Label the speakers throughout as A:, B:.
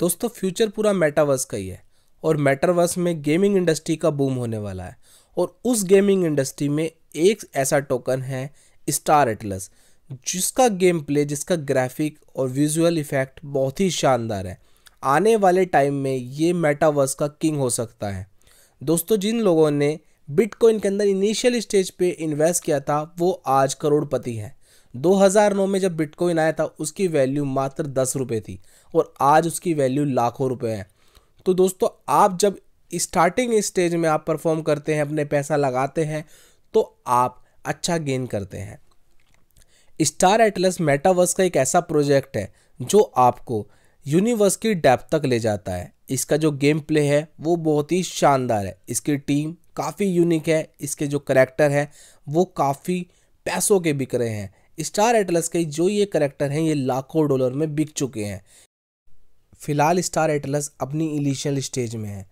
A: दोस्तों फ्यूचर पूरा मेटावर्स का ही है और मेटावर्स में गेमिंग इंडस्ट्री का बूम होने वाला है और उस गेमिंग इंडस्ट्री में एक ऐसा टोकन है स्टार एटलस जिसका गेम प्ले जिसका ग्राफिक और विजुअल इफेक्ट बहुत ही शानदार है आने वाले टाइम में ये मेटावर्स का किंग हो सकता है दोस्तों जिन लोगों ने बिटकॉइन के अंदर इनिशियल स्टेज पे इन्वेस्ट किया था वो आज करोड़पति हैं 2009 में जब बिटकॉइन आया था उसकी वैल्यू मात्र दस रुपये थी और आज उसकी वैल्यू लाखों रुपये है तो दोस्तों आप जब स्टार्टिंग स्टेज में आप परफॉर्म करते हैं अपने पैसा लगाते हैं तो आप अच्छा गेन करते हैं स्टार एटलस मेटावर्स का एक ऐसा प्रोजेक्ट है जो आपको यूनिवर्स की डेप तक ले जाता है इसका जो गेम प्ले है वो बहुत ही शानदार है इसकी टीम काफ़ी यूनिक है इसके जो करेक्टर हैं वो काफ़ी पैसों के बिक रहे हैं स्टार एटलस के जो ये करेक्टर हैं ये लाखों डॉलर में बिक चुके हैं फिलहाल स्टार एटलस अपनी इनिशियल स्टेज में है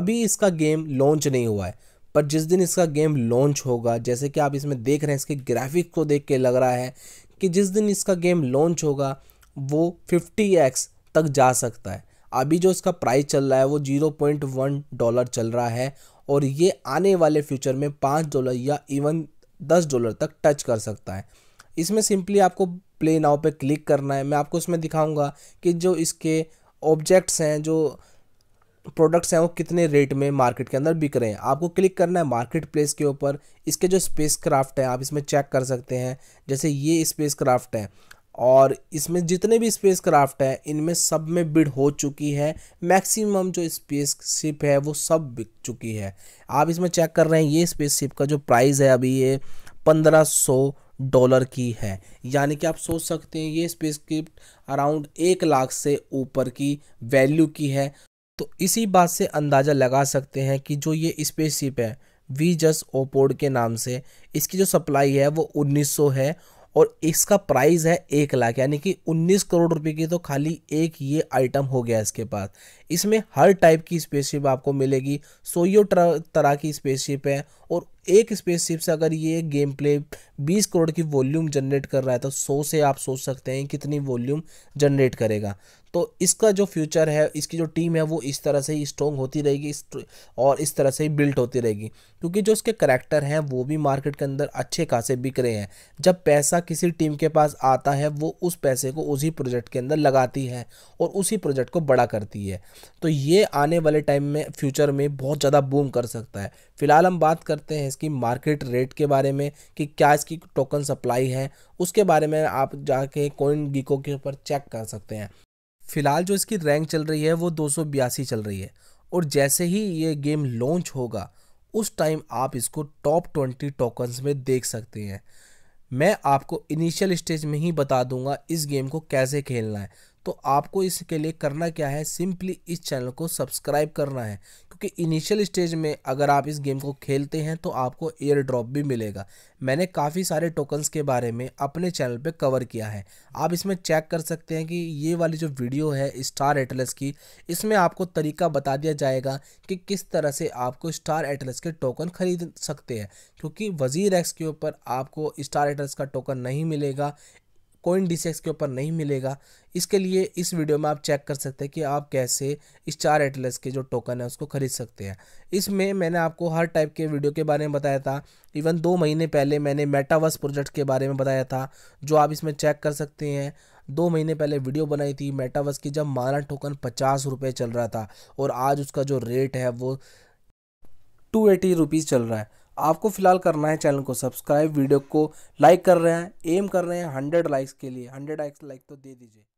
A: अभी इसका गेम लॉन्च नहीं हुआ है पर जिस दिन इसका गेम लॉन्च होगा जैसे कि आप इसमें देख रहे हैं इसके ग्राफिक को देख के लग रहा है कि जिस दिन इसका गेम लॉन्च होगा वो एक्स तक जा सकता है अभी जो इसका प्राइस चल रहा है वो वन डॉलर चल रहा है और ये आने वाले फ्यूचर में पाँच डॉलर या इवन दस डॉलर तक टच कर सकता है इसमें सिंपली आपको प्ले नाव पे क्लिक करना है मैं आपको इसमें दिखाऊंगा कि जो इसके ऑब्जेक्ट्स हैं जो प्रोडक्ट्स हैं वो कितने रेट में मार्केट के अंदर बिक रहे हैं आपको क्लिक करना है मार्केट प्लेस के ऊपर इसके जो स्पेस क्राफ्ट हैं आप इसमें चेक कर सकते हैं जैसे ये स्पेस क्राफ्ट हैं और इसमें जितने भी स्पेस क्राफ्ट हैं इनमें सब में बिड हो चुकी है मैक्सिमम जो स्पेस शिप है वो सब बिक चुकी है आप इसमें चेक कर रहे हैं ये स्पेस शिप का जो प्राइस है अभी ये पंद्रह सौ डॉलर की है यानी कि आप सोच सकते हैं ये क्रिप्ट अराउंड एक लाख से ऊपर की वैल्यू की है तो इसी बात से अंदाज़ा लगा सकते हैं कि जो ये स्पेसशिप है वी जस ओपोड के नाम से इसकी जो सप्लाई है वो 1900 है और इसका प्राइस है एक लाख यानी कि 19 करोड़ रुपए की तो खाली एक ये आइटम हो गया इसके पास इसमें हर टाइप की स्पेसशिप आपको मिलेगी सोयो तरह की स्पेसशिप है और एक स्पेसशिप से अगर ये गेम प्ले बीस करोड़ की वॉल्यूम जनरेट कर रहा है तो सौ से आप सोच सकते हैं कितनी वॉल्यूम जनरेट करेगा तो इसका जो फ्यूचर है इसकी जो टीम है वो इस तरह से ही स्ट्रॉन्ग होती रहेगी और इस तरह से ही बिल्ट होती रहेगी क्योंकि जो इसके करेक्टर हैं वो भी मार्केट के अंदर अच्छे खासे बिक रहे हैं जब पैसा किसी टीम के पास आता है वो उस पैसे को उसी प्रोजेक्ट के अंदर लगाती है और उसी प्रोजेक्ट को बड़ा करती है तो ये आने वाले टाइम में फ्यूचर में बहुत ज़्यादा बूम कर सकता है फिलहाल हम बात करते हैं इसकी मार्केट रेट के बारे में कि क्या इसकी टोकन सप्लाई है उसके बारे में आप जाके कोइन गिको के ऊपर चेक कर सकते हैं फ़िलहाल जो इसकी रैंक चल रही है वो दो चल रही है और जैसे ही ये गेम लॉन्च होगा उस टाइम आप इसको टॉप ट्वेंटी टोकन्स में देख सकते हैं मैं आपको इनिशियल स्टेज में ही बता दूंगा इस गेम को कैसे खेलना है तो आपको इसके लिए करना क्या है सिंपली इस चैनल को सब्सक्राइब करना है क्योंकि इनिशियल स्टेज में अगर आप इस गेम को खेलते हैं तो आपको एयर ड्रॉप भी मिलेगा मैंने काफ़ी सारे टोकन्स के बारे में अपने चैनल पे कवर किया है आप इसमें चेक कर सकते हैं कि ये वाली जो वीडियो है स्टार एटलस की इसमें आपको तरीका बता दिया जाएगा कि किस तरह से आपको स्टार एटलस के टोकन खरीद सकते हैं क्योंकि वज़ीर एक्स के ऊपर आपको स्टार एटलस का टोकन नहीं मिलेगा कोइन डिसेक्स के ऊपर नहीं मिलेगा इसके लिए इस वीडियो में आप चेक कर सकते हैं कि आप कैसे इस चार एटलस के जो टोकन है उसको खरीद सकते हैं इसमें मैंने आपको हर टाइप के वीडियो के बारे में बताया था इवन दो महीने पहले मैंने मेटावर्स प्रोजेक्ट के बारे में बताया था जो आप इसमें चेक कर सकते हैं दो महीने पहले वीडियो बनाई थी मेटावर्स की जब माना टोकन पचास रुपये चल रहा था और आज उसका जो रेट है वो टू एटी रुपीज़ चल रहा है आपको फिलहाल करना है चैनल को सब्सक्राइब वीडियो को लाइक कर रहे हैं एम कर रहे हैं हंड्रेड लाइक्स के लिए हंड्रेड लाइक्स लाइक तो दे दीजिए